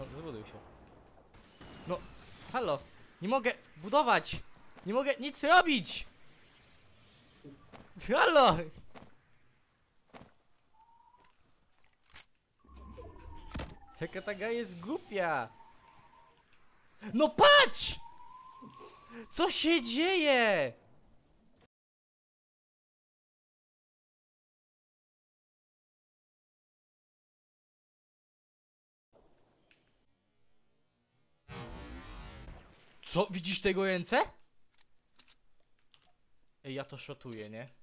No, zbuduj się. No, halo! Nie mogę budować! Nie mogę nic robić! Halo! Jaka ta gaja jest głupia! No patrz! Co się dzieje? Co? Widzisz tego ręce? Ej, ja to szotuję, nie?